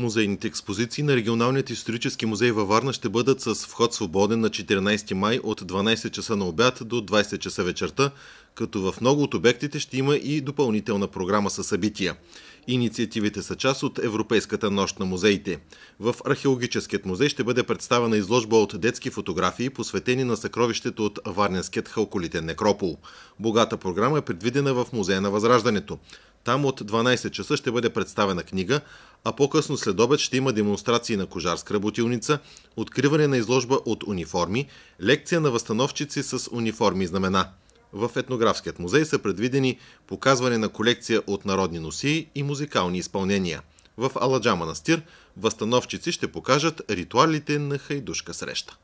Музейните експозиции на Регионалният исторически музей във Варна ще бъдат с вход свободен на 14 май от 12 часа на обяд до 20 часа вечерта, като в много от обектите ще има и допълнителна програма със събития. Инициативите са част от Европейската нощ на музеите. В археологическият музей ще бъде представена изложба от детски фотографии, посветени на съкровището от Варненският халколитен некропол. Богата програма е предвидена в Музея на Възраждането. Там от 12 часа ще бъде представена книга, а по-късно след обед ще има демонстрации на кожарска работилница, откриване на изложба от униформи, лекция на възстановчици с униформи и знамена. В етнографският музей са предвидени показване на колекция от народни носии и музикални изпълнения. В Аладжа манастир възстановчици ще покажат ритуалите на хайдушка среща.